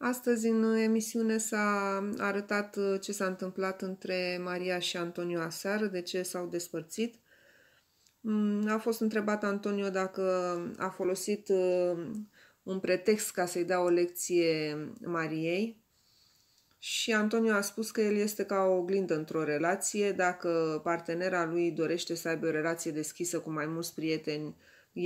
Astăzi în emisiune s-a arătat uh, ce s-a întâmplat între Maria și Antonio aseară, de ce s-au despărțit. Mm, a fost întrebat Antonio dacă a folosit uh, un pretext ca să-i dea o lecție Mariei și Antonio a spus că el este ca o oglindă într-o relație, dacă partenera lui dorește să aibă o relație deschisă cu mai mulți prieteni,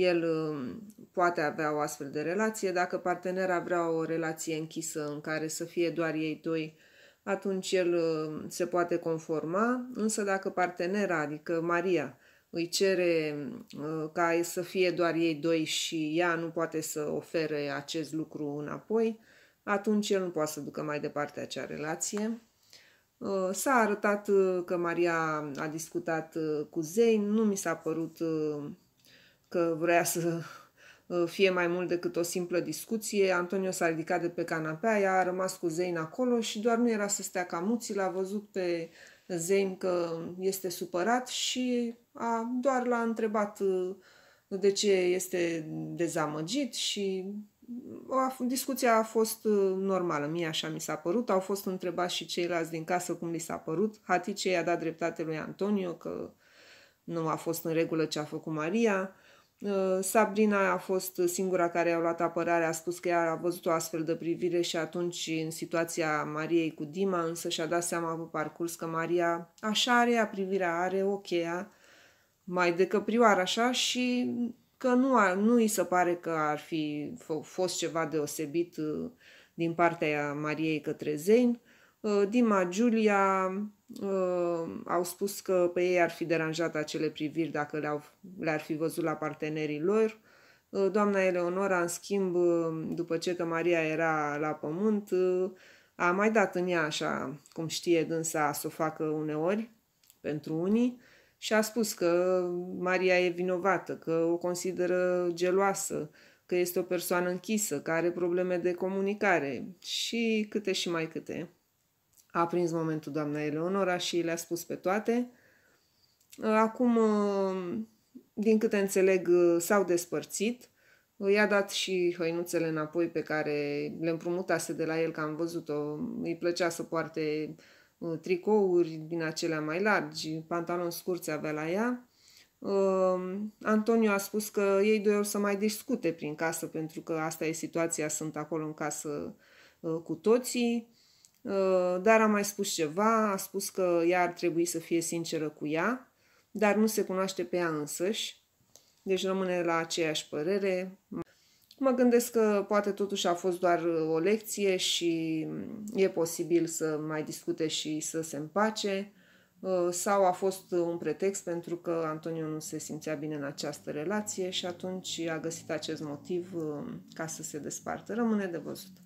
el um, poate avea o astfel de relație. Dacă partenera vrea o relație închisă în care să fie doar ei doi, atunci el um, se poate conforma, însă dacă partenera, adică Maria, îi cere uh, ca să fie doar ei doi și ea nu poate să ofere acest lucru înapoi, atunci el nu poate să ducă mai departe acea relație. Uh, s-a arătat uh, că Maria a discutat cu zei, nu mi s-a părut că vrea să uh, fie mai mult decât o simplă discuție. Antonio s-a ridicat de pe canapea, ea a rămas cu Zein acolo și doar nu era să stea ca muții, l-a văzut pe Zein că este supărat și a, doar l-a întrebat uh, de ce este dezamăgit și uh, a, discuția a fost normală, mie așa mi s-a părut. Au fost întrebați și ceilalți din casă cum li s-a părut. Hatice i-a dat dreptate lui Antonio că nu a fost în regulă ce a făcut Maria. Uh, Sabrina a fost singura care a luat apărare, a spus că ea a văzut o astfel de privire și atunci în situația Mariei cu Dima, însă și-a dat seama pe parcurs că Maria așa are, a privirea are, o mai mai căprioară așa și că nu, a, nu îi se pare că ar fi fost ceva deosebit uh, din partea Mariei către Zein. Uh, Dima Giulia au spus că pe ei ar fi deranjat acele priviri dacă le-au, le-ar fi văzut la partenerii lor. Uh, doamna Eleonora, în schimb, uh, după ce că Maria era la pământ, uh, a mai dat în ea așa, cum știe dânsa să o facă uneori, pentru unii, și a spus că Maria e vinovată, că o consideră geloasă, că este o persoană închisă, că are probleme de comunicare și câte și mai câte a prins momentul doamna Eleonora și le-a spus pe toate. Acum, din câte înțeleg, s-au despărțit. I-a dat și hăinuțele înapoi pe care le împrumutase de la el, că am văzut-o. Îi plăcea să poarte uh, tricouri din acelea mai largi, pantaloni scurți avea la ea. Uh, Antonio a spus că ei doi o să mai discute prin casă, pentru că asta e situația, sunt acolo în casă uh, cu toții. Uh, dar a mai spus ceva, a spus că ea ar trebui să fie sinceră cu ea, dar nu se cunoaște pe ea însăși, deci rămâne la aceeași părere. Mă gândesc că poate totuși a fost doar uh, o lecție și mm, e posibil să mai discute și să se împace uh, sau a fost un pretext pentru că Antonio nu se simțea bine în această relație și atunci a găsit acest motiv ca să se despartă. Rămâne de văzut.